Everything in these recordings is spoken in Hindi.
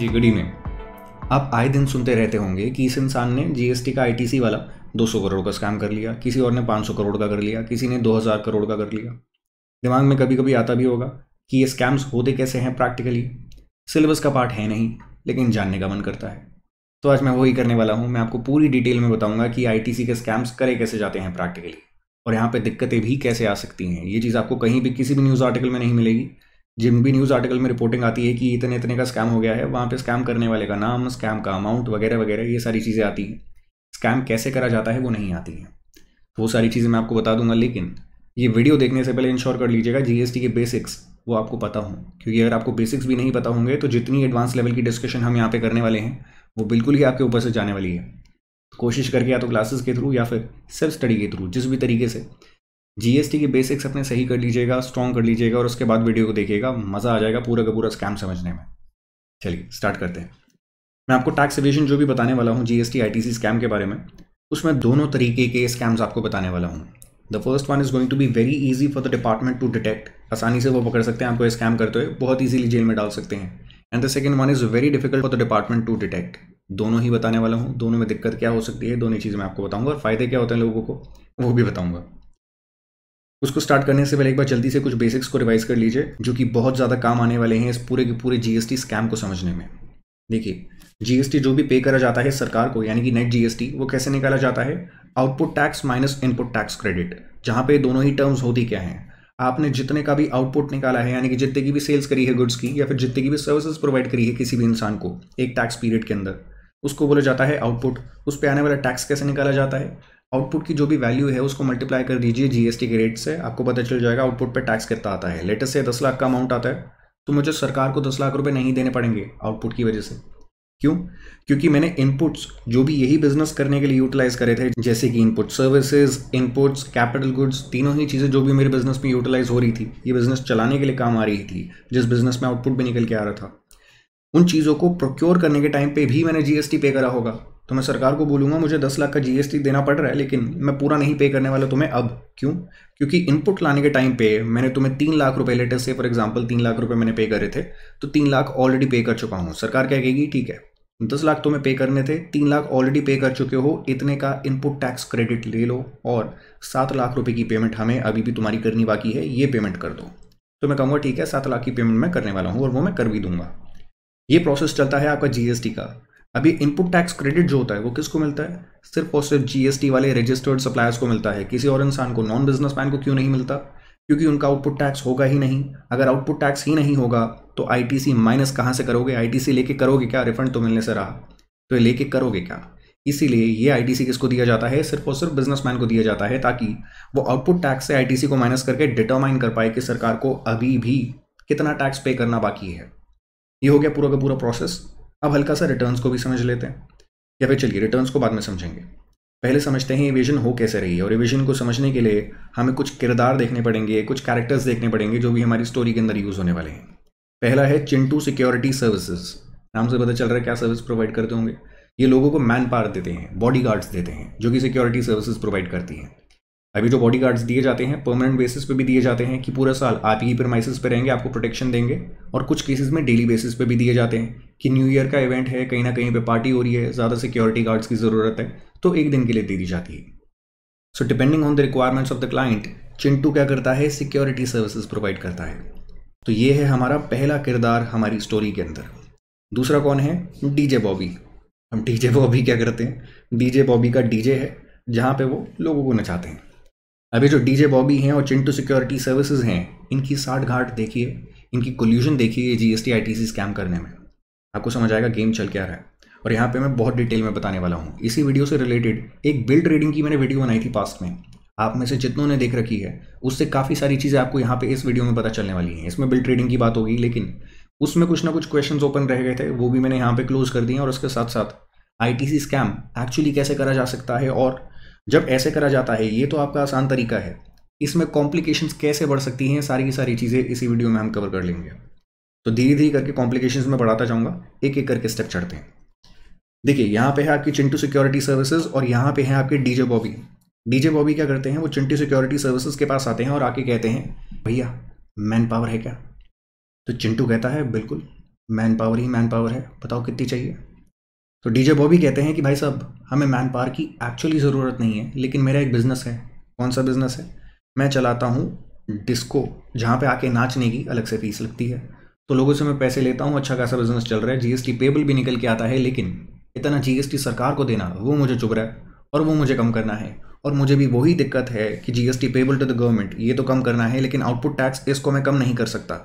जीगड़ी में आप आए दिन सुनते रहते होंगे कि इस इंसान ने जीएसटी का आईटीसी वाला 200 करोड़ का स्कैम कर लिया किसी और ने 500 करोड़ का कर लिया किसी ने 2000 करोड़ का कर लिया दिमाग में कभी कभी आता भी होगा कि ये स्कैम्स होते कैसे हैं प्रैक्टिकली सिलेबस का पार्ट है नहीं लेकिन जानने का मन करता है तो आज मैं वही करने वाला हूँ मैं आपको पूरी डिटेल में बताऊँगा कि आई के स्कैम्स करे कैसे जाते हैं प्रैक्टिकली और यहाँ पर दिक्कतें भी कैसे आ सकती हैं ये चीज़ आपको कहीं भी किसी भी न्यूज़ आर्टिकल में नहीं मिलेगी जिन भी न्यूज़ आर्टिकल में रिपोर्टिंग आती है कि इतने इतने का स्कैम हो गया है वहाँ पे स्कैम करने वाले का नाम स्कैम का अमाउंट वगैरह वगैरह ये सारी चीज़ें आती हैं स्कैम कैसे करा जाता है वो नहीं आती है वो सारी चीज़ें मैं आपको बता दूंगा लेकिन ये वीडियो देखने से पहले इंश्योर कर लीजिएगा जीएसटी के बेसिक्स वो आपको पता हो क्योंकि अगर आपको बेसिक्स भी नहीं पता होंगे तो जितनी एडवांस लेवल की डिस्कशन हम यहाँ पे करने वाले हैं वो बिल्कुल ही आपके ऊपर से जाने वाली है कोशिश करके या तो क्लासेस के थ्रू या फिर सेल्फ स्टडी के थ्रू जिस भी तरीके से जीएसटी की बेसिक्स अपने सही कर लीजिएगा स्ट्रॉन्ग कर लीजिएगा और उसके बाद वीडियो को देखिएगा मज़ा आ जाएगा पूरा का पूरा स्कैम समझने में चलिए स्टार्ट करते हैं मैं आपको टैक्स रिविजन जो भी बताने वाला हूँ जीएसटी आईटीसी स्कैम के बारे में उसमें दोनों तरीके के स्कैम्स आपको बताने वाला हूँ the first one is going to be very easy for the department to detect आसानी से वो पकड़ सकते हैं आपको स्कैम करते हुए बहुत ईजिली जेल में डाल सकते हैं and the second one is very difficult for the department to detect दोनों ही बताने वाला हूँ दोनों में दिक्कत क्या हो सकती है दोनों चीज़ मैं आपको बताऊंगा और फायदे क्या होते हैं लोगों को वो भी बताऊंगा उसको स्टार्ट करने से पहले एक बार जल्दी से कुछ बेसिक्स को रिवाइज कर लीजिए जो कि बहुत ज़्यादा काम आने वाले हैं इस पूरे के पूरे जीएसटी स्कैम को समझने में देखिए जीएसटी जो भी पे करा जाता है सरकार को यानी कि नेट जीएसटी वो कैसे निकाला जाता है output tax minus input tax credit जहाँ पे दोनों ही टर्म्स होती क्या है आपने जितने का भी आउटपुट निकाला है यानी कि जितने की भी सेल्स करी है गुड्स की या फिर जितने की भी सर्विसेज प्रोवाइड करी है किसी भी इंसान को एक टैक्स पीरियड के अंदर उसको बोला जाता है आउटपुट उस पर आने वाला टैक्स कैसे निकाला जाता है आउटपुट की जो भी वैल्यू है उसको मल्टीप्लाई कर दीजिए जीएसटी के रेट से आपको पता चल जाएगा आउटपुट पे टैक्स कितना आता है लेटेस्ट से दस लाख का अमाउंट आता है तो मुझे सरकार को दस लाख रुपए नहीं देने पड़ेंगे आउटपुट की वजह से क्यों क्योंकि मैंने इनपुट्स जो भी यही बिजनेस करने के लिए यूटिलाइज करे थे जैसे कि input services inputs capital goods तीनों ही चीज़ें जो भी मेरे बिजनेस में यूटिलाइज हो रही थी ये बिजनेस चलाने के लिए काम आ रही थी जिस बिजनेस में आउटपुट भी निकल के आ रहा था उन चीज़ों को प्रोक्योर करने के टाइम पे भी मैंने जीएसटी पे करा होगा तो मैं सरकार को बोलूँगा मुझे दस लाख का जीएसटी देना पड़ रहा है लेकिन मैं पूरा नहीं पे करने वाला तुम्हें अब क्यों क्योंकि इनपुट लाने के टाइम पे मैंने तुम्हें तीन लाख रुपए लेटर से फॉर एग्जांपल तीन लाख रुपए मैंने पे करे थे तो तीन लाख ऑलरेडी पे कर चुका हूँ सरकार क्या कहेगी ठीक है दस लाख तुम्हें पे करने थे तीन लाख ऑलरेडी पे कर चुके हो इतने का इनपुट टैक्स क्रेडिट ले लो और सात लाख रुपये की पेमेंट हमें अभी भी तुम्हारी करनी बाकी है ये पेमेंट कर दो तो मैं कहूँगा ठीक है सात लाख की पेमेंट मैं करने वाला हूँ और वो मैं कर भी दूंगा ये प्रोसेस चलता है आपका जीएसटी का अभी इनपुट टैक्स क्रेडिट जो होता है वो किसको मिलता है सिर्फ और सिर्फ जीएसटी वाले रजिस्टर्ड सप्लायर्स को मिलता है किसी और इंसान को नॉन बिजनेसमैन को क्यों नहीं मिलता क्योंकि उनका आउटपुट टैक्स होगा ही नहीं अगर आउटपुट टैक्स ही नहीं होगा तो आईटीसी माइनस कहाँ से करोगे आईटीसी लेके करोगे क्या रिफंड तो मिलने से रहा तो ये लेके करोगे क्या इसीलिए ये आईटीसी किसको दिया जाता है सिर्फ और सिर्फ बिजनेसमैन को दिया जाता है ताकि वो आउटपुट टैक्स से आईटीसी को माइनस करके डिटरमाइन कर पाए कि सरकार को अभी भी कितना टैक्स पे करना बाकी है ये हो गया पूरा का पूरा प्रोसेस अब हल्का सा रिटर्न्स को भी समझ लेते हैं या फिर चलिए रिटर्न्स को बाद में समझेंगे पहले समझते हैं रिविजन हो कैसे रही है और रिविजन को समझने के लिए हमें कुछ किरदार देखने पड़ेंगे कुछ कैरेक्टर्स देखने पड़ेंगे जो भी हमारी स्टोरी के अंदर यूज़ होने वाले हैं पहला है चिंटू सिक्योरिटी सर्विसेज नाम से पता चल रहा है क्या सर्विस प्रोवाइड करते होंगे ये लोगों को मैन पावर देते हैं बॉडी गार्ड्स देते हैं जो कि सिक्योरिटी सर्विसेज प्रोवाइड करती हैं अभी जो बॉडी गार्ड्स दिए जाते हैं परमानेंट बेसिस पे भी दिए जाते हैं कि पूरा साल आप ही प्रमाइसिस पे रहेंगे आपको प्रोटेक्शन देंगे और कुछ केसेस में डेली बेसिस पे भी दिए जाते हैं कि न्यू ईयर का इवेंट है कहीं ना कहीं पे पार्टी हो रही है ज़्यादा सिक्योरिटी गार्ड्स की ज़रूरत है तो एक दिन के लिए दे दी जाती है so depending on the requirements of the client Chintu क्या करता है सिक्योरिटी सर्विसेज प्रोवाइड करता है तो ये है हमारा पहला किरदार हमारी स्टोरी के अंदर दूसरा कौन है डीजे बॉबी हम डीजे बॉबी क्या करते हैं डीजे बॉबी का डीजे है जहाँ पे वो लोगों को नचाते हैं अभी जो डीजे बॉबी हैं और चिंटू सिक्योरिटी सर्विसेज हैं इनकी साठ घाट देखिए इनकी कोल्यूशन देखिए जीएसटी आईटीसी स्कैम करने में आपको समझ आएगा गेम चल क्या रहा है और यहाँ पे मैं बहुत डिटेल में बताने वाला हूँ इसी वीडियो से रिलेटेड एक बिल्ड रीडिंग की मैंने वीडियो बनाई थी पास्ट में आप में से जितनों ने देख रखी है उससे काफ़ी सारी चीज़ें आपको यहाँ पे इस वीडियो में पता चलने वाली हैं इसमें बिल्ड रीडिंग की बात होगी लेकिन उसमें कुछ ना कुछ क्वेश्चन ओपन रह गए थे वो भी मैंने यहाँ पर क्लोज कर दिए और उसके साथ साथ आई स्कैम एक्चुअली कैसे करा जा सकता है और जब ऐसे करा जाता है ये तो आपका आसान तरीका है इसमें कॉम्प्लिकेशंस कैसे बढ़ सकती हैं सारी की सारी चीज़ें इसी वीडियो में हम कवर कर लेंगे तो धीरे धीरे करके कॉम्प्लिकेशन में बढ़ाता जाऊँगा एक एक करके स्टेप चढ़ते हैं देखिए यहाँ पे है आपकी चिंटू सिक्योरिटी सर्विसेज और यहाँ पे है आपके डीजे बॉबी डीजे बॉबी क्या करते हैं वो चिंटू सिक्योरिटी सर्विसेज के पास आते हैं और आके कहते हैं भैया मैन पावर है क्या तो चिंटू कहता है बिल्कुल मैन पावर ही मैन पावर है बताओ कितनी चाहिए तो डीजे बॉबी कहते हैं कि भाई साहब हमें मैन पावर की एक्चुअली ज़रूरत नहीं है लेकिन मेरा एक बिज़नेस है कौन सा बिज़नेस है मैं चलाता हूँ डिस्को जहाँ पे आके नाचने की अलग से फीस लगती है तो लोगों से मैं पैसे लेता हूँ अच्छा खासा बिजनेस चल रहा है जीएसटी पेबल भी निकल के आता है लेकिन इतना जीएसटी सरकार को देना वो मुझे चुभ रहा है और वो मुझे कम करना है और मुझे भी वही दिक्कत है कि GST payable to the government ये तो कम करना है लेकिन आउटपुट टैक्स इसको मैं कम नहीं कर सकता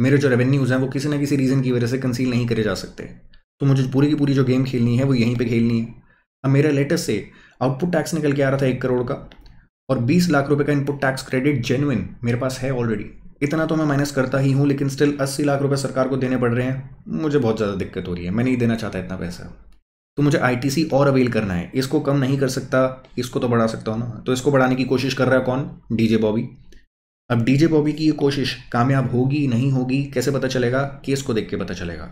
मेरे जो रेवेन्यूज़ हैं वो किसी ना किसी रीज़न की वजह से कंसील नहीं करे जा सकते तो मुझे पूरी की पूरी जो गेम खेलनी है वो यहीं पर खेलनी है अब मेरा लेटेस्ट से आउटपुट टैक्स निकल के आ रहा था एक करोड़ का और बीस लाख रुपये का इनपुट टैक्स क्रेडिट जेनुइन मेरे पास है ऑलरेडी इतना तो मैं माइनस करता ही हूँ लेकिन स्टिल अस्सी लाख रुपये सरकार को देने पड़ रहे हैं मुझे बहुत ज़्यादा दिक्कत हो रही है मैं नहीं देना चाहता इतना पैसा तो मुझे आईटीसी और अवेल करना है इसको कम नहीं कर सकता इसको तो बढ़ा सकता हूँ ना तो इसको बढ़ाने की कोशिश कर रहा है कौन डीजे बॉबी अब डीजे बॉबी की ये कोशिश कामयाब होगी नहीं होगी कैसे पता चलेगा केस को देख के पता चलेगा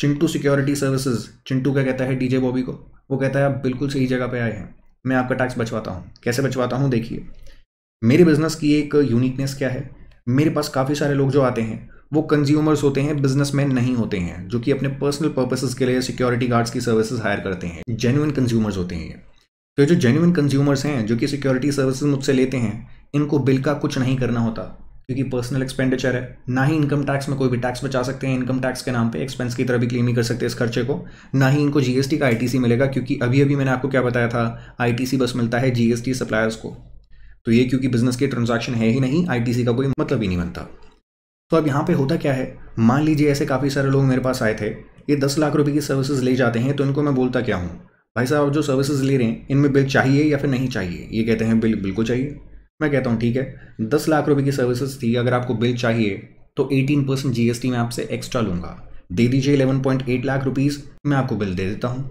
चिंटू सिक्योरिटी सर्विसेज चिंटू क्या कहता है डीजे बॉबी को वो कहता है आप बिल्कुल सही जगह पे आए हैं मैं आपका टैक्स बचवाता हूँ कैसे बचवाता हूँ देखिए मेरे बिजनेस की एक यूनिकनेस क्या है मेरे पास काफ़ी सारे लोग जो आते हैं वो कंज्यूमर्स होते हैं बिजनेसमैन नहीं होते हैं जो कि अपने पर्सनल पर्पसेस के लिए सिक्योरिटी गार्ड्स की सर्विसेज हायर करते हैं जेन्यून कंज्यूमर्स होते हैं तो जो जेन्यून कंज्यूमर्स हैं जो कि सिक्योरिटी सर्विसेज मुझसे लेते हैं इनको बिल का कुछ नहीं करना होता क्योंकि पर्सनल एक्सपेंडिचर है ना ही इनकम टैक्स में कोई भी टैक्स बचा सकते हैं इनकम टैक्स के नाम पे एक्सपेंस की तरह भी क्लेम ही कर सकते हैं इस खर्चे को ना ही इनको जीएसटी का आईटीसी मिलेगा क्योंकि अभी अभी मैंने आपको क्या बताया था आईटीसी बस मिलता है जीएसटी सप्लायर्स को तो ये क्योंकि बिजनेस के ट्रांजेक्शन है ही नहीं आईटीसी का कोई मतलब ही नहीं बनता तो अब यहाँ पे होता क्या है मान लीजिए ऐसे काफ़ी सारे लोग मेरे पास आए थे ये दस लाख रुपए की सर्विसेज ले जाते हैं तो इनको मैं बोलता क्या हूँ भाई साहब जो सर्विसेज ले रहे हैं इनमें बिल चाहिए या फिर नहीं चाहिए ये कहते हैं बिल बिल्कुल चाहिए मैं कहता हूँ ठीक है दस लाख रुपए की सर्विसेज थी अगर आपको बिल चाहिए तो एटीन परसेंट जी मैं आपसे एक्स्ट्रा लूँगा दे दीजिए eleven point eight lakh rupees मैं आपको बिल दे देता हूँ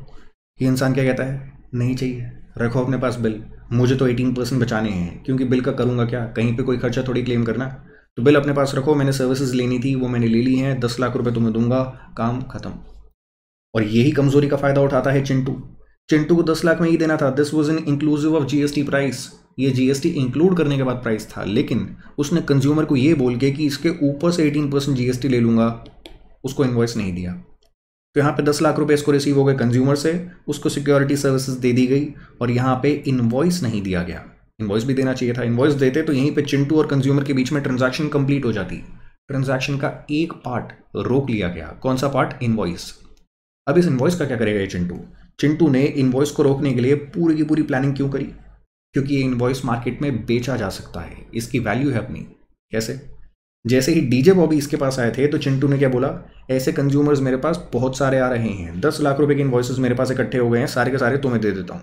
ये इंसान क्या कहता है नहीं चाहिए रखो अपने पास बिल मुझे तो एटीन परसेंट बचाने हैं क्योंकि बिल का करूंगा क्या कहीं पे कोई खर्चा थोड़ी क्लेम करना तो बिल अपने पास रखो मैंने सर्विसेज लेनी थी वो मैंने ले ली हैं दस लाख रुपए तुम्हें तो दूंगा काम खत्म और यही कमजोरी का फायदा उठाता है चिंटू चिंटू को दस लाख में ही देना था this was in inclusive of GST price ये जीएसटी इंक्लूड करने के बाद प्राइस था लेकिन उसने कंज्यूमर को ये बोल के कि इसके ऊपर से एटीन परसेंट जीएसटी ले लूंगा उसको इन्वॉइस नहीं दिया तो यहाँ पे दस लाख रुपए इसको रिसीव हो गए कंज्यूमर से उसको सिक्योरिटी सर्विसेज दे दी गई और यहाँ पे इन्वॉइस नहीं दिया गया इन्वॉइस भी देना चाहिए था इन्वॉइस देते तो यहीं पे चिंटू और कंज्यूमर के बीच में ट्रांजैक्शन कंप्लीट हो जाती ट्रांजैक्शन का एक पार्ट रोक लिया गया कौन सा पार्ट इन्वॉइस अब इस इन्वॉइस का क्या करेगा ये चिंटू चिंटू ने इन्वॉइस को रोकने के लिए पूरी की पूरी प्लानिंग क्यों करी क्योंकि ये इन्वॉइस मार्केट में बेचा जा सकता है इसकी वैल्यू है अपनी कैसे जैसे ही डीजे बॉबी इसके पास आए थे तो चिंटू ने क्या बोला ऐसे कंज्यूमर्स मेरे पास बहुत सारे आ रहे हैं दस लाख रुपए के इन्वॉइसेस मेरे पास इकट्ठे हो गए हैं सारे के सारे तुम्हें दे देता हूँ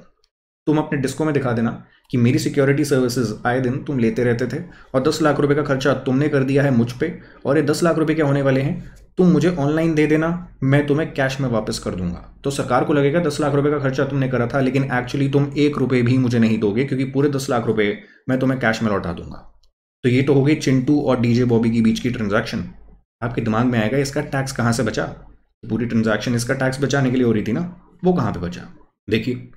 तुम अपने डिस्को में दिखा देना कि मेरी सिक्योरिटी सर्विसेज आए दिन तुम लेते रहते थे और दस लाख रुपए का खर्चा तुमने कर दिया है मुझ पर और ये दस लाख रुपए के होने वाले हैं तुम मुझे ऑनलाइन दे देना मैं तुम्हें कैश में वापस कर दूंगा तो सरकार को लगेगा दस लाख रुपए का खर्चा तुमने करा था लेकिन एक्चुअली तुम एक रुपये भी मुझे नहीं दोगे क्योंकि पूरे दस लाख रुपये मैं तुम्हें कैश में लौटा दूंगा तो ये तो हो गई चिंटू और डीजे बॉबी के बीच की ट्रांजैक्शन आपके दिमाग में आएगा इसका टैक्स कहाँ से बचा पूरी ट्रांजैक्शन इसका टैक्स बचाने के लिए हो रही थी ना वो कहाँ पे बचा देखिए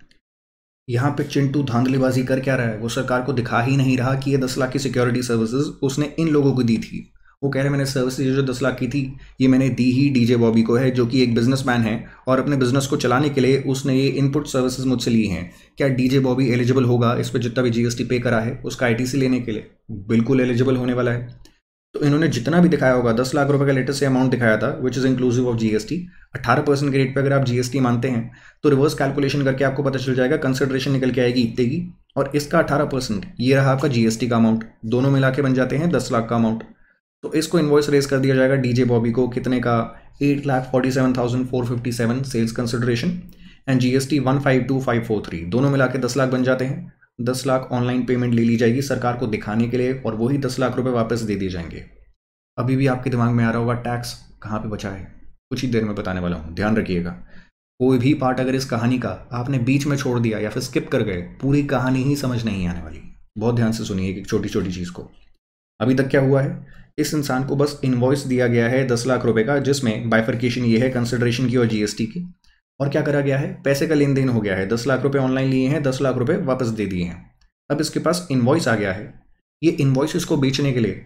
यहाँ पे चिंटू धांधलीबाजी कर क्या रहा है वो सरकार को दिखा ही नहीं रहा कि ये दस लाख की सिक्योरिटी सर्विसेज उसने इन लोगों को दी थी वो कह रहे मैंने सर्विस जो दस लाख की थी ये मैंने दी ही डीजे बॉबी को है जो कि एक बिजनेसमैन है और अपने बिजनेस को चलाने के लिए उसने ये इनपुट सर्विसेज मुझसे ली हैं क्या डीजे बॉबी एलिजिबल होगा इस पर जितना भी जीएसटी पे करा है उसका आईटीसी लेने के लिए बिल्कुल एलिजिबल होने वाला है तो इन्होंने जितना भी दिखाया होगा दस लाख रुपये का लेटेस्ट अमाउंट दिखाया था which is inclusive of GST अठारह परसेंट के रेट पर अगर आप जीएसटी मानते हैं तो रिवर्स कैलकुलेशन करके आपको पता चल जाएगा कंसिडरेशन निकल के आएगी इतने की और इसका अठारह परसेंट ये रहा आपका जीएसटी का अमाउंट दोनों मिला के बन जाते हैं दस लाख का अमाउंट तो इसको इन्वॉइस रेज कर दिया जाएगा डीजे बॉबी को कितने का eight lakh forty seven thousand four fifty seven sales consideration and G S T one five two five four three दोनों मिला के दस लाख बन जाते हैं दस लाख ऑनलाइन पेमेंट ले ली जाएगी सरकार को दिखाने के लिए और वही दस लाख रुपए वापस दे दिए जाएंगे अभी भी आपके दिमाग में आ रहा होगा टैक्स कहाँ पे बचा है कुछ ही देर में बताने वाला हूँ ध्यान रखिएगा कोई भी पार्ट अगर इस कहानी का आपने बीच में छोड़ दिया या फिर स्किप कर गए पूरी कहानी ही समझ नहीं आने वाली बहुत ध्यान से सुनिए एक छोटी छोटी चीज़ को अभी तक क्या हुआ है इस इंसान को बस इन्वॉइस दिया गया है दस लाख रुपए का जिसमें बाइफर्केशन ये है कंसिडरेशन की और जीएसटी की और क्या करा गया है पैसे का लेन देन हो गया है दस लाख रुपए ऑनलाइन लिए हैं दस लाख रुपए वापस दे दिए हैं अब इसके पास इन्वॉइस आ गया है ये इन्वॉइस इसको बेचने के लिए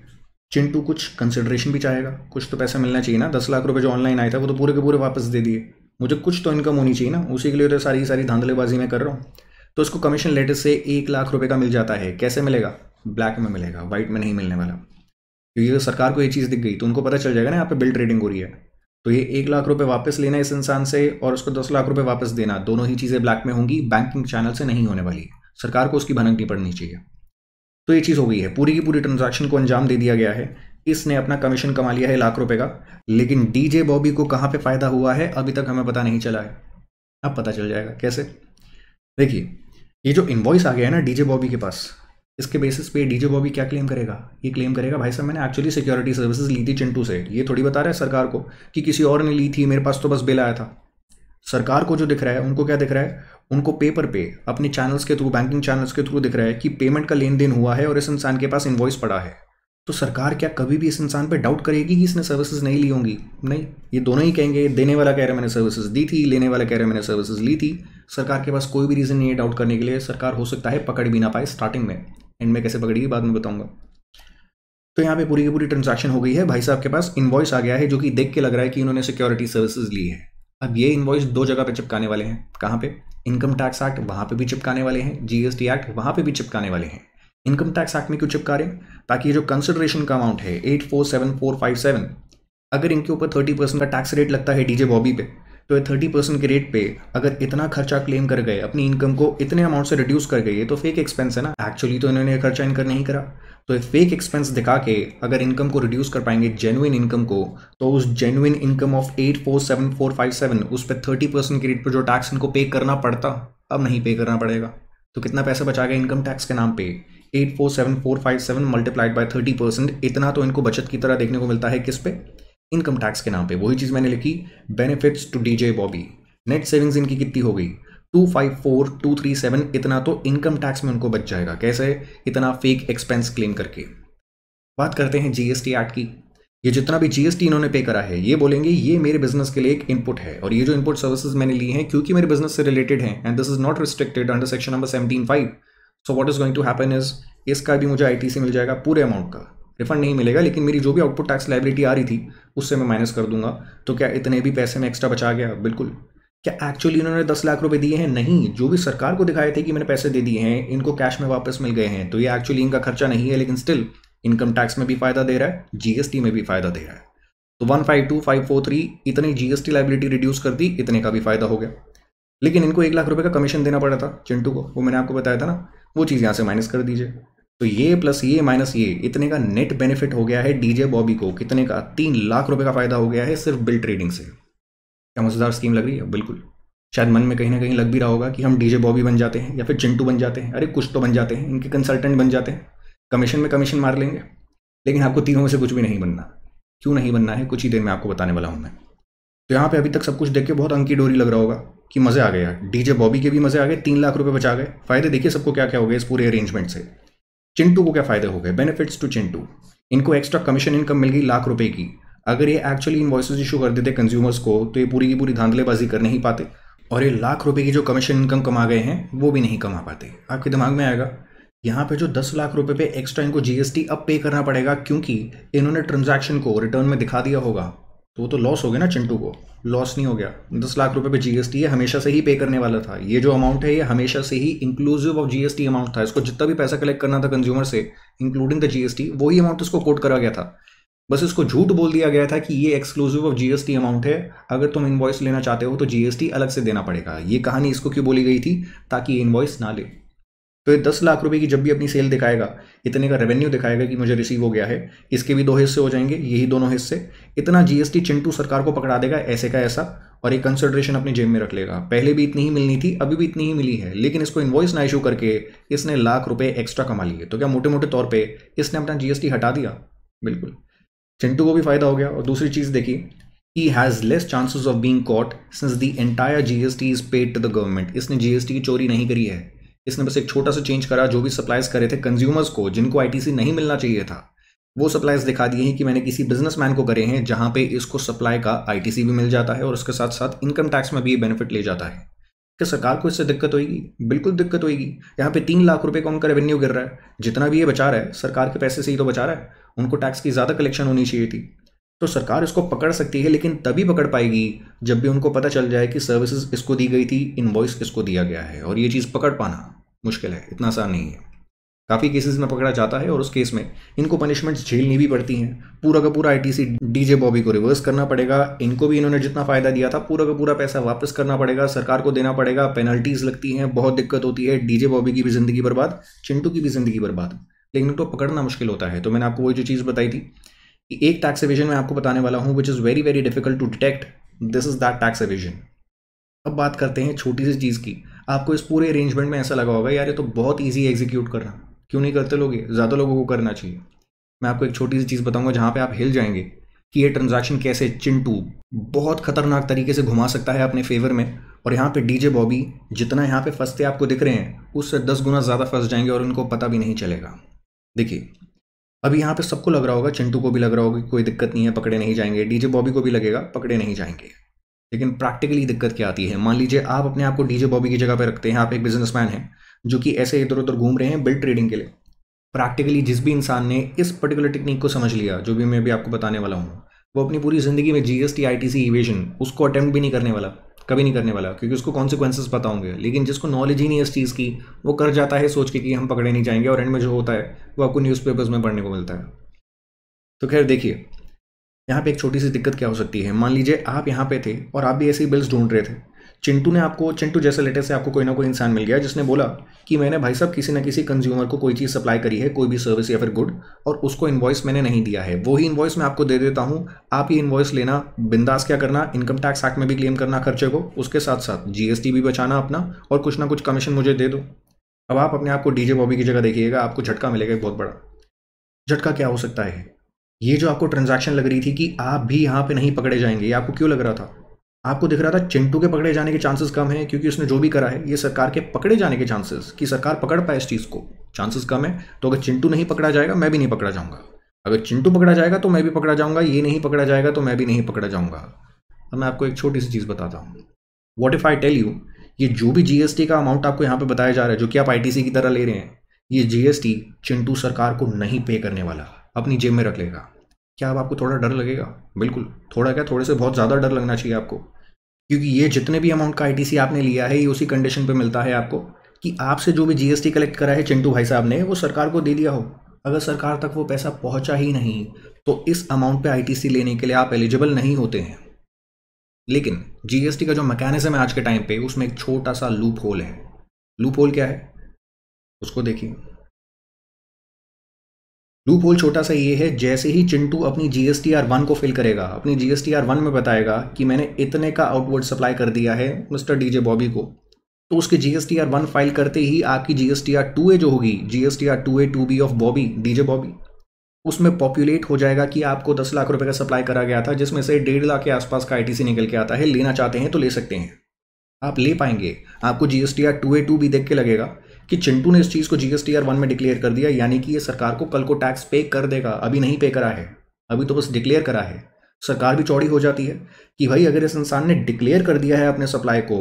चिंटू कुछ कंसिडरेशन भी चाहेगा कुछ तो पैसा मिलना चाहिए ना दस लाख रुपये जो ऑनलाइन आया था वो तो पूरे के पूरे वापस दे दिए मुझे कुछ तो इनकम होनी चाहिए ना उसी के लिए तो सारी सारी धांधलेबाजी में कर रहा हूँ तो इसको कमीशन लेटर से एक लाख रुपये का मिल जाता है कैसे मिलेगा ब्लैक में मिलेगा वाइट में नहीं मिलने वाला क्योंकि तो सरकार को ये चीज़ दिख गई तो उनको पता चल जाएगा ना यहाँ पे बिल ट्रेडिंग हो रही है तो ये एक लाख रुपए वापस लेना इस इंसान से और उसको दस लाख रुपए वापस देना दोनों ही चीज़ें ब्लैक में होंगी बैंकिंग चैनल से नहीं होने वाली सरकार को उसकी भनक नहीं पड़नी चाहिए तो ये चीज़ हो गई है पूरी की पूरी ट्रांजेक्शन को अंजाम दे दिया गया है इसने अपना कमीशन कमा लिया है लाख रुपए का लेकिन डीजे बॉबी को कहाँ पे फायदा हुआ है अभी तक हमें पता नहीं चला है अब पता चल जाएगा कैसे देखिए ये जो इन्वॉइस आ गया है ना डीजे बॉबी के पास इसके बेसिस पे डीजे बॉबी क्या क्लेम करेगा ये क्लेम करेगा भाई साहब मैंने एक्चुअली सिक्योरिटी सर्विसेज ली थी चिंटू से ये थोड़ी बता रहा है सरकार को कि किसी और ने ली थी मेरे पास तो बस बिल आया था सरकार को जो दिख रहा है उनको क्या दिख रहा है उनको पेपर पे अपने चैनल्स के थ्रू बैंकिंग चैनल्स के थ्रू दिख रहा है कि पेमेंट का लेन देन हुआ है और इस इंसान के पास इन्वॉइस पड़ा है तो सरकार क्या कभी भी इस इंसान पर डाउट करेगी कि इसने सर्विसेज नहीं ली होंगी नहीं ये दोनों ही कहेंगे देने वाला कह रहा है मैंने सर्विसेज दी थी लेने वाला कह रहा है मैंने सर्विसेज ली थी सरकार के पास कोई भी रीज़न नहीं है डाउट करने के लिए सरकार हो सकता है पकड़ भी ना पाए स्टार्टिंग में एंड में कैसे पकड़ेगी बाद में बताऊंगा तो यहाँ पे पूरी की पूरी ट्रांजेक्शन हो गई है भाई साहब के पास इन्वॉइस आ गया है जो कि देख के लग रहा है कि उन्होंने सिक्योरिटी सर्विसेज ली है अब ये इन्वॉइस दो जगह पे चिपकाने वाले हैं कहाँ पे इनकम टैक्स एक्ट वहाँ पे भी चिपकाने वाले हैं जीएसटी एक्ट वहाँ पे भी चिपकाने वाले हैं इनकम टैक्स एक्ट में क्यों चिपका रहे ताकि ये जो कंसिडरेशन का अमाउंट है एट अगर इनके ऊपर थर्टी का टैक्स रेट लगता है डीजे बॉबी पे तो ये थर्टी परसेंट के रेट पे अगर इतना खर्चा क्लेम कर गए अपनी इनकम को इतने अमाउंट से रिड्यूस कर गए तो फेक एक्सपेंस है ना एक्चुअली तो इन्होंने खर्चा इनकर नहीं करा तो फेक एक्सपेंस दिखा के अगर इनकम को रिड्यूस कर पाएंगे जेनुइन इनकम को तो उस genuine income of eight four seven four five seven उस पर थर्टी परसेंट के रेट पर जो टैक्स इनको पे करना पड़ता अब नहीं पे करना पड़ेगा तो कितना पैसा बचा गया इनकम टैक्स के नाम पे eight four seven four five seven multiplied by thirty percent इतना तो इनको बचत की तरह देखने को मिलता है किस पे इनकम टैक्स के नाम पे वही चीज़ मैंने लिखी benefits to DJ Bobby net savings इनकी कितनी हो गई two five four two three seven इतना तो इनकम टैक्स में उनको बच जाएगा कैसे इतना फेक एक्सपेंस क्लेम करके बात करते हैं जीएसटी एक्ट की ये जितना भी जीएसटी इन्होंने पे करा है ये बोलेंगे ये मेरे बिजनेस के लिए एक इनपुट है और ये जो इनपुट सर्विसेज मैंने ली हैं क्योंकि मेरे बिजनेस से रिलेटेड हैं and this is not restricted under section number seventeen five so what is going to happen is इसका भी मुझे आईटीसी मिल जाएगा पूरे अमाउंट का रिफंड नहीं मिलेगा लेकिन मेरी जो भी आउटपुट टैक्स लाइबिलिटी आ रही थी उससे मैं माइनस कर दूंगा तो क्या इतने भी पैसे में एक्स्ट्रा बचा गया बिल्कुल क्या एक्चुअली इन्होंने दस लाख रुपए दिए हैं नहीं जो भी सरकार को दिखाए थे कि मैंने पैसे दे दिए हैं इनको कैश में वापस मिल गए हैं तो ये एक्चुअली इनका खर्चा नहीं है लेकिन स्टिल इनकम टैक्स में भी फायदा दे रहा है जीएसटी में भी फायदा दे रहा है तो one five two five four three इतनी जीएसटी लाइबिलिटी रिड्यूस कर दी इतने का भी फायदा हो गया लेकिन इनको एक लाख रुपए का कमीशन देना पड़ा था चिंटू को वो मैंने आपको बताया था ना वो चीज़ यहाँ से माइनस कर दीजिए तो ये प्लस ये माइनस ये इतने का नेट बेनिफिट हो गया है डीजे बॉबी को कितने का तीन लाख रुपए का फायदा हो गया है सिर्फ बिल ट्रेडिंग से क्या मजेदार स्कीम लग रही है बिल्कुल शायद मन में कहीं ना कहीं लग भी रहा होगा कि हम डीजे बॉबी बन जाते हैं या फिर चिंटू बन जाते हैं अरे कुछ तो बन जाते हैं इनके कंसल्टेंट बन जाते हैं कमीशन में कमीशन मार लेंगे लेकिन आपको तीनों में से कुछ भी नहीं बनना क्यों नहीं बनना है कुछ ही देर में आपको बताने वाला हूँ मैं तो यहाँ पे अभी तक सब कुछ देख के बहुत अंकी डोरी लग रहा होगा कि मज़े आ गया डीजे बॉबी के भी मज़े आ गए तीन लाख रुपए बचा गए फायदे देखिए सबको क्या क्या हो गया इस पूरे अरेंजमेंट से चिंटू को क्या फायदे हो गए बेनिफिट्स टू चिंटू इनको एक्स्ट्रा कमीशन इनकम मिल गई लाख रुपए की अगर ये एक्चुअली वॉइस इशू कर देते कंज्यूमर्स को तो ये पूरी की पूरी धांधलेबाजी कर नहीं पाते और ये लाख रुपए की जो कमीशन इनकम कमा गए हैं वो भी नहीं कमा पाते आपके दिमाग में आएगा यहाँ पे जो दस लाख रुपए पे एक्स्ट्रा इनको जीएसटी अब पे करना पड़ेगा क्योंकि इन्होंने ट्रांजैक्शन को रिटर्न में दिखा दिया होगा तो वो तो लॉस हो गया ना चिंटू को लॉस नहीं हो गया दस लाख रुपए पे जीएसटी है हमेशा से ही पे करने वाला था ये जो अमाउंट है ये हमेशा से ही इंक्लूसिव ऑफ जीएसटी अमाउंट था इसको जितना भी पैसा कलेक्ट करना था कंज्यूमर से इंक्लूडिंग द जीएसटी वही अमाउंट इसको कोट करा गया था बस इसको झूठ बोल दिया गया था कि ये एक्सक्लूसिव ऑफ जीएसटी अमाउंट है अगर तुम इन्वॉइस लेना चाहते हो तो जीएसटी अलग से देना पड़ेगा ये कहानी इसको क्यों बोली गई थी ताकि इन्वॉइस ना ले तो ये दस लाख रुपए की जब भी अपनी सेल दिखाएगा इतने का रेवेन्यू दिखाएगा कि मुझे रिसीव हो गया है इसके भी दो हिस्से हो जाएंगे यही दोनों हिस्से इतना जीएसटी चिंटू सरकार को पकड़ा देगा ऐसे का ऐसा और एक कंसिडरेशन अपनी जेब में रख लेगा पहले भी इतनी ही मिलनी थी अभी भी इतनी ही मिली है लेकिन इसको इन्वॉइस ना इशू करके इसने लाख रुपए एक्स्ट्रा कमा लिए तो क्या मोटे मोटे तौर पर इसने अपना जीएसटी हटा दिया बिल्कुल चिंटू को भी फायदा हो गया और दूसरी चीज़ देखी ही has less chances of being caught since the entire GST is paid to the government इसने जीएसटी की चोरी नहीं करी है इसने बस एक छोटा सा चेंज करा जो भी सप्लाइज करे थे कंज्यूमर्स को जिनको आईटीसी नहीं मिलना चाहिए था वो सप्लाइज दिखा दिए हैं कि मैंने किसी बिजनेसमैन को करे हैं जहाँ पे इसको सप्लाई का आईटीसी भी मिल जाता है और उसके साथ साथ इनकम टैक्स में भी ये बेनिफिट ले जाता है क्या सरकार को इससे दिक्कत होगी बिल्कुल दिक्कत होगी यहाँ पे तीन लाख रुपए का उनका रेवेन्यू गिर रहा है जितना भी ये बचा रहा है सरकार के पैसे से ही तो बचा रहा है उनको टैक्स की ज़्यादा कलेक्शन होनी चाहिए थी तो सरकार इसको पकड़ सकती है लेकिन तभी पकड़ पाएगी जब भी उनको पता चल जाए कि सर्विसेज इसको दी गई थी इन्वॉइस इसको दिया गया है और ये चीज़ पकड़ पाना मुश्किल है इतना आसान नहीं है काफ़ी केसेस में पकड़ा जाता है और उस केस में इनको पनिशमेंट्स झेलनी भी पड़ती हैं पूरा का पूरा आईटीसी डीजे बॉबी को रिवर्स करना पड़ेगा इनको भी इन्होंने जितना फ़ायदा दिया था पूरा का पूरा पैसा वापस करना पड़ेगा सरकार को देना पड़ेगा पेनल्टीज़ लगती हैं बहुत दिक्कत होती है डीजे बॉबी की भी ज़िंदगी बर्बाद चिंटू की भी ज़िंदगी बर्बाद लेकिन इनको पकड़ना मुश्किल होता है तो मैंने आपको वही जो चीज़ बताई थी कि एक टैक्स एविजन मैं आपको बताने वाला हूँ which is very very difficult to detect this is that tax evasion अब बात करते हैं छोटी सी चीज़ की आपको इस पूरे अरेंजमेंट में ऐसा लगा होगा यार ये तो बहुत ईजी एग्जीक्यूट करना क्यों नहीं करते लोग ये ज़्यादा लोगों को करना चाहिए मैं आपको एक छोटी सी चीज़ बताऊंगा जहाँ पे आप हिल जाएंगे कि ये ट्रांजैक्शन कैसे चिंटू बहुत खतरनाक तरीके से घुमा सकता है अपने फेवर में और यहाँ पे डीजे बॉबी जितना यहाँ पे फंसते आपको दिख रहे हैं उससे दस गुना ज़्यादा फंस जाएंगे और उनको पता भी नहीं चलेगा देखिए अभी यहाँ पे सबको लग रहा होगा चिंटू को भी लग रहा होगा कोई दिक्कत नहीं है पकड़े नहीं जाएंगे डीजे बॉबी को भी लगेगा पकड़े नहीं जाएंगे लेकिन प्रैक्टिकली दिक्कत क्या आती है मान लीजिए आप अपने आप को डीजे बॉबी की जगह पर रखते हैं आप एक बिजनेसमैन हैं जो कि ऐसे इधर उधर घूम रहे हैं बिल्ड ट्रेडिंग के लिए प्रैक्टिकली जिस भी इंसान ने इस पर्टिकुलर टेक्निक को समझ लिया जो भी मैं भी आपको बताने वाला हूँ वो अपनी पूरी ज़िंदगी में G S T I T C evasion उसको अटैम्प्ट भी नहीं करने वाला कभी नहीं करने वाला क्योंकि उसको कॉन्सिक्वेंसेज पता होंगे लेकिन जिसको नॉलेज ही नहीं है इस चीज़ की वो कर जाता है सोच के कि हम पकड़े नहीं जाएंगे और एंड में जो होता है वो आपको न्यूज़पेपर्स में पढ़ने को मिलता है तो खैर देखिए यहाँ पे एक छोटी सी दिक्कत क्या हो सकती है मान लीजिए आप यहाँ पे थे और आप भी ऐसी बिल्स ढूंढ रहे थे चिंटू ने आपको चिंटू जैसे लेटर से आपको कोई ना कोई इंसान मिल गया जिसने बोला कि मैंने भाई साहब किसी ना किसी कंज्यूमर को कोई चीज़ सप्लाई करी है कोई भी सर्विस या फिर गुड और उसको इन्वॉइस मैंने नहीं दिया है वही इन्वॉइस मैं आपको दे देता हूँ आप ही इन्वॉइस लेना बिंदास क्या करना इनकम टैक्स एक्ट में भी क्लेम करना खर्चे को उसके साथ साथ जीएसटी भी बचाना अपना और कुछ ना कुछ कमीशन मुझे दे दो अब आप अपने आप को डीजे बॉबी की जगह देखिएगा आपको झटका मिलेगा बहुत बड़ा झटका क्या हो सकता है ये जो आपको ट्रांजैक्शन लग रही थी कि आप भी यहाँ पे नहीं पकड़े जाएंगे ये आपको क्यों लग रहा था आपको दिख रहा था चिंटू के पकड़े जाने के चांसेस कम है क्योंकि उसने जो भी करा है ये सरकार के पकड़े जाने के चांसेस कि सरकार पकड़ पाए इस चीज़ को चांसेस कम है तो अगर चिंटू नहीं पकड़ा जाएगा मैं भी नहीं पकड़ा जाऊँगा अगर चिंटू पकड़ा जाएगा तो मैं भी पकड़ा जाऊँगा ये नहीं पकड़ा जाएगा तो मैं भी नहीं पकड़ा जाऊँगा अब मैं आपको एक छोटी सी चीज़ बताता हूँ what if I tell you ये जो भी जीएसटी का अमाउंट आपको यहाँ पे बताया जा रहा है जो कि आप आई की तरह ले रहे हैं ये जी चिंटू सरकार को नहीं पे करने वाला है अपनी जेब में रख लेगा क्या अब आपको थोड़ा डर लगेगा बिल्कुल थोड़ा क्या थोड़े से बहुत ज़्यादा डर लगना चाहिए आपको क्योंकि ये जितने भी अमाउंट का आई आपने लिया है ये उसी कंडीशन पर मिलता है आपको कि आपसे जो भी जीएसटी कलेक्ट करा है चिंटू भाई साहब ने वो सरकार को दे दिया हो अगर सरकार तक वो पैसा पहुंचा ही नहीं तो इस अमाउंट पे आईटीसी लेने के लिए आप एलिजिबल नहीं होते हैं लेकिन जीएसटी का जो मैकेनिज्म है आज के टाइम पे उसमें एक छोटा सा लूप होल है लूप होल क्या है उसको देखिए लूप होल छोटा सा ये है जैसे ही चिंटू अपनी जी एस आर वन को फिल करेगा अपनी जी एस आर वन में बताएगा कि मैंने इतने का आउटवर्ड सप्लाई कर दिया है मिस्टर डीजे बॉबी को तो उसके G S R one file करते ही आपकी G S R two A जो होगी G S T R two A two B of Bobby DJ Bobby उसमें पॉपुलेट हो जाएगा कि आपको दस लाख रुपए का सप्लाई करा गया था जिसमें से डेढ़ लाख के आसपास का आई टी सी निकल के आता है लेना चाहते हैं तो ले सकते हैं आप ले पाएंगे आपको G S T R two A two भी देख के लगेगा कि चिंटू ने इस चीज़ को जीएसटी आर वन में डिक्लेयर कर दिया यानी कि ये सरकार को कल को टैक्स पे कर देगा अभी नहीं पे करा है अभी तो बस डिक्लेयर करा है सरकार भी चौड़ी हो जाती है कि भाई अगर इस इंसान ने डिक्लेयर कर दिया है अपने सप्लाई को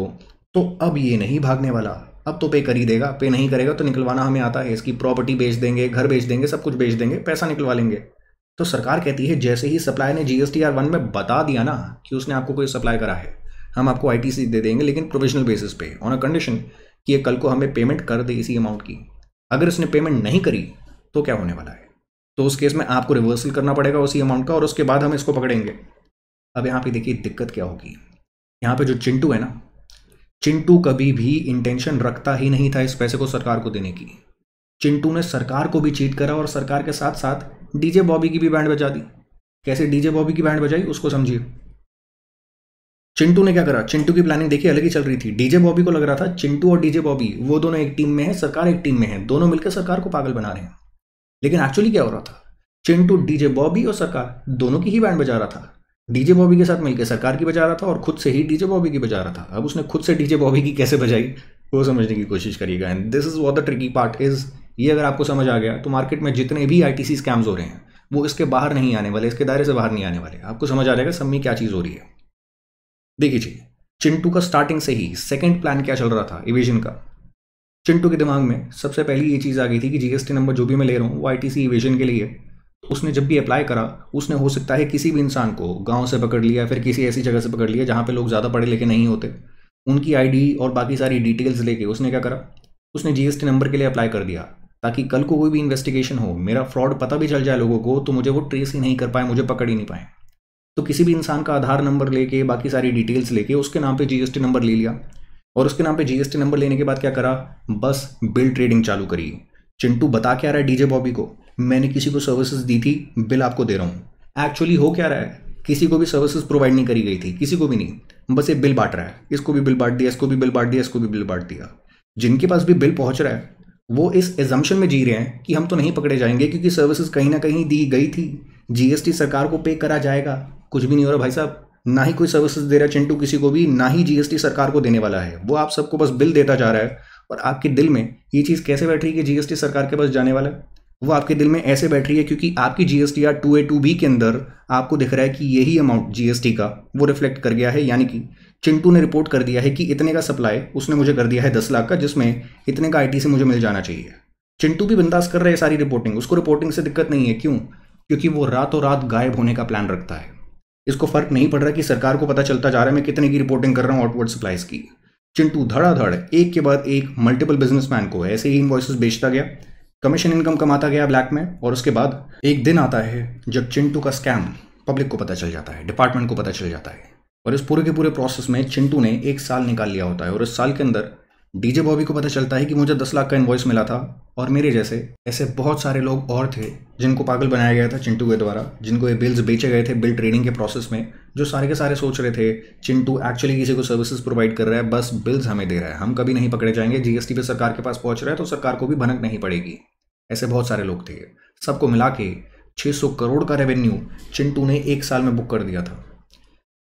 तो अब ये नहीं भागने वाला अब तो पे कर ही देगा पे नहीं करेगा तो निकलवाना हमें आता है इसकी प्रॉपर्टी बेच देंगे घर बेच देंगे सब कुछ बेच देंगे पैसा निकलवा लेंगे तो सरकार कहती है जैसे ही सप्लाई ने जीएसटी आर वन में बता दिया ना कि उसने आपको कोई सप्लाई करा है हम आपको आईटीसी दे देंगे लेकिन प्रोविजनल बेसिस पे ऑन अ कंडीशन कि ये कल को हमें पेमेंट कर दे इसी अमाउंट की अगर उसने पेमेंट नहीं करी तो क्या होने वाला है तो उस केस में आपको रिवर्सल करना पड़ेगा उसी अमाउंट का और उसके बाद हम इसको पकड़ेंगे अब यहाँ पे देखिए दिक्कत क्या होगी यहाँ पे जो चिंटू है ना चिंटू कभी भी इंटेंशन रखता ही नहीं था इस पैसे को सरकार को देने की चिंटू ने सरकार को भी चीट करा और सरकार के साथ साथ डीजे बॉबी की भी बैंड बजा दी कैसे डीजे बॉबी की बैंड बजाई उसको समझिए चिंटू ने क्या करा चिंटू की प्लानिंग देखिए अलग ही चल रही थी डीजे बॉबी को लग रहा था चिंटू और डीजे बॉबी वो दोनों एक टीम में है सरकार एक टीम में है दोनों मिलकर सरकार को पागल बना रहे हैं लेकिन एक्चुअली क्या हो रहा था चिंटू डीजे बॉबी और सरकार दोनों की ही बैंड बजा रहा था डीजे बॉबी के साथ मिलकर सरकार की बजा रहा था और खुद से ही डीजे बॉबी की बजा रहा था अब उसने खुद से डीजे बॉबी की कैसे बजाई वो समझने की कोशिश करिएगा and this is what the tricky part is ये अगर आपको समझ आ गया तो मार्केट में जितने भी आई टी स्कैम्स हो रहे हैं वो इसके बाहर नहीं आने वाले इसके दायरे से बाहर नहीं आने वाले आपको समझ आ जाएगा सब में क्या चीज़ हो रही है देखिए जी चिंटू का स्टार्टिंग से ही सेकंड प्लान क्या चल रहा था इवेजन का चिंटू के दिमाग में सबसे पहली ये चीज़ आ गई थी कि जीएसटी नंबर जो भी मैं ले रहा हूँ वो आई इवेजन के लिए तो उसने जब भी अप्लाई करा उसने हो सकता है किसी भी इंसान को गांव से पकड़ लिया फिर किसी ऐसी जगह से पकड़ लिया जहाँ पे लोग ज़्यादा पढ़े लिखे नहीं होते उनकी आईडी और बाकी सारी डिटेल्स लेके उसने क्या करा उसने जीएसटी नंबर के लिए अप्लाई कर दिया ताकि कल को कोई भी इन्वेस्टिगेशन हो मेरा फ्रॉड पता भी चल जाए लोगों को तो मुझे वो ट्रेस ही नहीं कर पाए मुझे पकड़ ही नहीं पाए तो किसी भी इंसान का आधार नंबर लेके बाकी सारी डिटेल्स लेके उसके नाम पे जीएसटी नंबर ले लिया और उसके नाम पे जीएसटी नंबर लेने के बाद क्या करा बस बिल ट्रेडिंग चालू करी चिंटू बता क्या रहा है डीजे बॉबी को मैंने किसी को सर्विसेज दी थी बिल आपको दे रहा हूँ एक्चुअली हो क्या रहा है किसी को भी सर्विसेज प्रोवाइड नहीं करी गई थी किसी को भी नहीं बस ये बिल बांट रहा है इसको भी बिल बांट दिया इसको भी बिल बांट दिया इसको भी बिल बांट दिया जिनके पास भी बिल पहुंच रहा है वो इस एजम्पन में जी रहे हैं कि हम तो नहीं पकड़े जाएंगे क्योंकि सर्विसेज कहीं ना कहीं दी गई थी जीएसटी सरकार को पे करा जाएगा कुछ भी नहीं हो रहा भाई साहब ना ही कोई सर्विसेज दे रहा है चिंटू किसी को भी ना ही जीएसटी सरकार को देने वाला है वो आप सबको बस बिल देता जा रहा है और आपके दिल में ये चीज़ कैसे बैठ रही है कि जीएसटी सरकार के पास जाने वाला है वो आपके दिल में ऐसे बैठ रही है क्योंकि आपकी G S T R two A two B के अंदर आपको दिख रहा है कि यही अमाउंट जीएसटी का वो रिफ्लेक्ट कर गया है यानी कि चिंटू ने रिपोर्ट कर दिया है कि इतने का सप्लाई उसने मुझे कर दिया है दस लाख का जिसमें इतने का आई टी से मुझे मिल जाना चाहिए चिंटू भी बिंदास कर रहे हैं सारी रिपोर्टिंग उसको रिपोर्टिंग से दिक्कत नहीं है क्यों क्योंकि वो रातों रात गायब होने का प्लान रखता है इसको फर्क नहीं पड़ रहा कि सरकार को पता चलता जा रहा है मैं कितने की रिपोर्टिंग कर रहा हूँ आउटवर्ड सप्लाईज की चिंटू धड़ाधड़ एक के बाद एक मल्टीपल बिजनेसमैन को ऐसे ही इन्वॉइसिस बेचता गया कमीशन इनकम कमाता गया ब्लैक में और उसके बाद एक दिन आता है जब चिंटू का स्कैम पब्लिक को पता चल जाता है डिपार्टमेंट को पता चल जाता है और इस पूरे के पूरे प्रोसेस में चिंटू ने एक साल निकाल लिया होता है और इस साल के अंदर डीजे बॉबी को पता चलता है कि मुझे दस लाख का इन्वॉइस मिला था और मेरे जैसे ऐसे बहुत सारे लोग और थे जिनको पागल बनाया गया था चिंटू के द्वारा जिनको ये बिल्स बेचे गए थे बिल ट्रेडिंग के प्रोसेस में जो सारे के सारे सोच रहे थे चिंटू एक्चुअली किसी को सर्विसेज प्रोवाइड कर रहा है बस बिल्स हमें दे रहा है हम कभी नहीं पकड़े जाएंगे जीएसटी पे सरकार के पास पहुंच रहा है तो सरकार को भी भनक नहीं पड़ेगी ऐसे बहुत सारे लोग थे सबको मिला के 600 करोड़ का रेवेन्यू चिंटू ने एक साल में बुक कर दिया था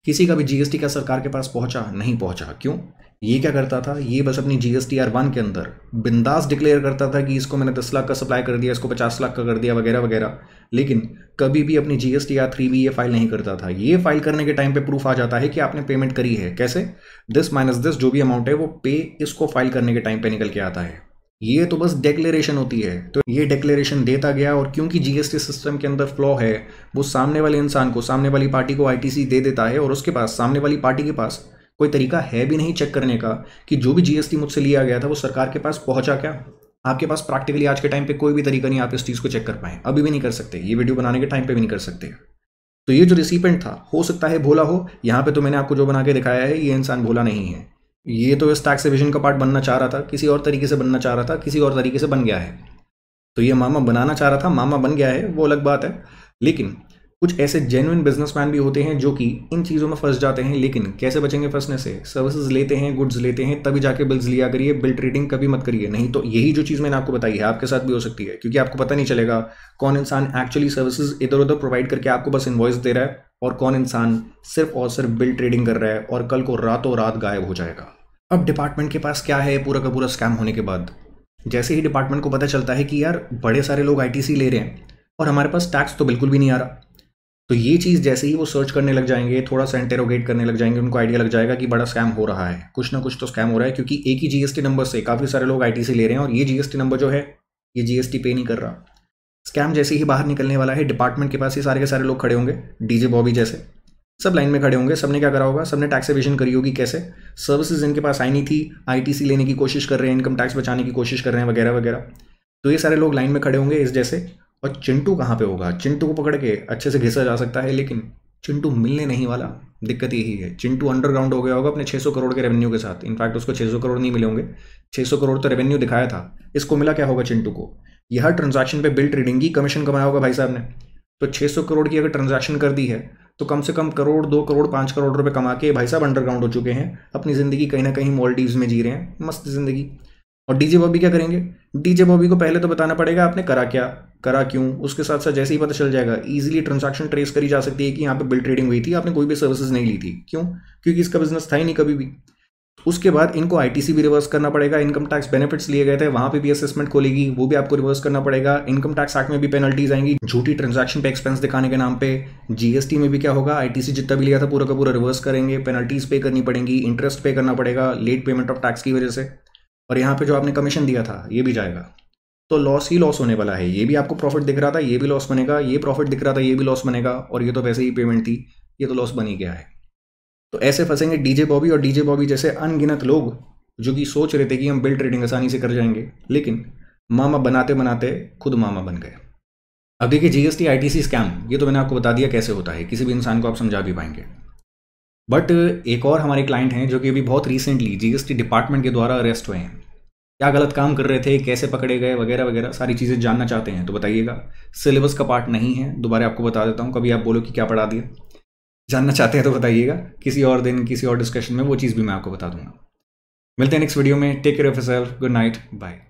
किसी का भी जीएसटी का सरकार के पास पहुंचा नहीं पहुंचा क्यों ये क्या करता था ये बस अपनी G S T R one के अंदर बिंदास डिक्लेयर करता था कि इसको मैंने दस लाख का सप्लाई कर दिया इसको पचास लाख का कर दिया वगैरह वगैरह लेकिन कभी भी अपनी G S T R three भी ये फाइल नहीं करता था ये फाइल करने के टाइम पे प्रूफ आ जाता है कि आपने पेमेंट करी है कैसे दिस माइनस दिस जो भी अमाउंट है वो पे इसको फाइल करने के टाइम पे निकल के आता है ये तो बस डेक्लेरेशन होती है तो ये डेक्लेरेशन देता गया और क्योंकि जीएसटी सिस्टम के अंदर फ्लॉ है वो सामने वाले इंसान को सामने वाली पार्टी को आईटीसी दे देता है और उसके पास सामने वाली पार्टी के पास कोई तरीका है भी नहीं चेक करने का कि जो भी जीएसटी मुझसे लिया गया था वो सरकार के पास पहुंचा क्या आपके पास प्रैक्टिकली आज के टाइम पे कोई भी तरीका नहीं आप इस चीज़ को चेक कर पाए अभी भी नहीं कर सकते ये वीडियो बनाने के टाइम पे भी नहीं कर सकते तो ये जो रिसिपेंट था हो सकता है भोला हो यहाँ पे तो मैंने आपको जो बना के दिखाया है ये इंसान भोला नहीं है ये तो इस टैक्स रिविजन का पार्ट बनना चाह रहा था किसी और तरीके से बनना चाह रहा था किसी और तरीके से बन गया है तो ये मामा बनाना चाह रहा था मामा बन गया है वो अलग बात है लेकिन कुछ ऐसे जेनुइन बिजनेसमैन भी होते हैं जो कि इन चीज़ों में फंस जाते हैं लेकिन कैसे बचेंगे फंसने से सर्विसेज लेते हैं गुड्स लेते हैं तभी जाके बिल्स लिया करिए बिल ट्रेडिंग कभी मत करिए नहीं तो यही जो चीज़ मैंने आपको बताई है आपके साथ भी हो सकती है क्योंकि आपको पता नहीं चलेगा कौन इंसान एक्चुअली सर्विसेज इधर उधर प्रोवाइड करके आपको बस इन्वॉइस दे रहा है और कौन इंसान सिर्फ और सिर्फ बिल ट्रेडिंग कर रहा है और कल को रातों रात गायब हो जाएगा अब डिपार्टमेंट के पास क्या है पूरा का पूरा स्कैम होने के बाद जैसे ही डिपार्टमेंट को पता चलता है कि यार बड़े सारे लोग आईटीसी ले रहे हैं और हमारे पास टैक्स तो बिल्कुल भी नहीं आ रहा तो ये चीज़ जैसे ही वो सर्च करने लग जाएंगे थोड़ा सा इंटेरोगेट करने लग जाएंगे उनको आइडिया लग जाएगा कि बड़ा स्कैम हो रहा है कुछ ना कुछ तो स्कैम हो रहा है क्योंकि एक ही जीएसटी नंबर से काफ़ी सारे लोग आईटी से ले रहे हैं और ये जीएसटी नंबर जो है ये जीएसटी पे नहीं कर रहा स्कैम जैसे ही बाहर निकलने वाला है डिपार्टमेंट के पास ही सारे के सारे लोग खड़े होंगे डीजे बॉबी जैसे सब लाइन में खड़े होंगे सबने क्या करा होगा सबने टैक्स एविजन करी होगी कैसे सर्विसेज इनके पास आई नहीं थी आईटीसी लेने की कोशिश कर रहे हैं इनकम टैक्स बचाने की कोशिश कर रहे हैं वगैरह वगैरह तो ये सारे लोग लाइन में खड़े होंगे इस जैसे और चिंटू कहाँ पे होगा चिंटू को पकड़ के अच्छे से घिसा जा सकता है लेकिन चिंटू मिलने नहीं वाला दिक्कत यही है चिंटू अंडरग्राउंड हो गया होगा अपने 600 करोड़ के रेवेन्यू के साथ इनफैक्ट उसको 600 करोड़ नहीं मिले होंगे 600 करोड़ तो रेवेन्यू दिखाया था इसको मिला क्या होगा चिंटू को यह ट्रांजेक्शन पे बिल ट्रेडिंग की कमीशन कमाया होगा भाई साहब ने तो 600 करोड़ की अगर ट्रांजेक्शन कर दी है तो कम से कम करोड़ दो करोड़ पाँच करोड़ रुपये कमा के भाई साहब अंडरग्राउंड हो चुके हैं अपनी ज़िंदगी कहीं ना कहीं मॉल में जी रहे हैं मस्त ज़िंदगी और डीजे बॉबी क्या करेंगे डीजे बॉबी को पहले तो बताना पड़ेगा आपने करा क्या करा क्यों उसके साथ साथ जैसे ही पता चल जाएगा इजीली ट्रांजैक्शन ट्रेस करी जा सकती है कि यहाँ पे बिल ट्रेडिंग हुई थी आपने कोई भी सर्विसेज नहीं ली थी क्यों क्योंकि इसका बिजनेस था ही नहीं कभी भी उसके बाद इनको आईटीसी भी रिवर्स करना पड़ेगा इनकम टैक्स बेनिफिट्स लिए गए थे वहां पे भी असेसमेंट खोलेगी वो भी आपको रिवर्स करना पड़ेगा इनकम टैक्स एक्ट में भी पेनल्टीज आएंगी झूठी ट्रांजैक्शन पे एक्सपेंस दिखाने के नाम पे जीएसटी में भी क्या होगा आईटीसी जितना भी लिया था पूरा का पूरा रिवर्स करेंगे पेनल्टीज पे करनी पड़ेंगी इंटरेस्ट पे करना पड़ेगा लेट पेमेंट ऑफ टैक्स की वजह से और यहाँ पे जो आपने कमीशन दिया था ये भी जाएगा तो लॉस ही लॉस होने वाला है ये भी आपको प्रॉफिट दिख रहा था ये भी लॉस बनेगा ये प्रॉफिट दिख रहा था ये भी लॉस बनेगा और ये तो वैसे ही पेमेंट थी ये तो लॉस बन ही गया है तो ऐसे फंसेंगे डीजे बॉबी और डीजे बॉबी जैसे अनगिनत लोग जो कि सोच रहे थे कि हम बिल ट्रेडिंग आसानी से कर जाएंगे लेकिन मामा बनाते बनाते खुद मामा बन गए अब देखिए जीएसटी आईटीसी स्कैम ये तो मैंने आपको बता दिया कैसे होता है किसी भी इंसान को आप समझा भी पाएंगे बट uh, एक और हमारे क्लाइंट हैं जो कि अभी बहुत रिसेंटली जीएसटी डिपार्टमेंट के द्वारा अरेस्ट हुए हैं क्या गलत काम कर रहे थे कैसे पकड़े गए वगैरह वगैरह सारी चीज़ें जानना चाहते हैं तो बताइएगा सिलेबस का पार्ट नहीं है दोबारा आपको बता देता हूँ कभी आप बोलो कि क्या पढ़ा दिया जानना चाहते हैं तो बताइएगा किसी और दिन किसी और डिस्कशन में वो चीज़ भी मैं आपको बता दूंगा मिलते हैं नेक्स्ट वीडियो में take care of self good night bye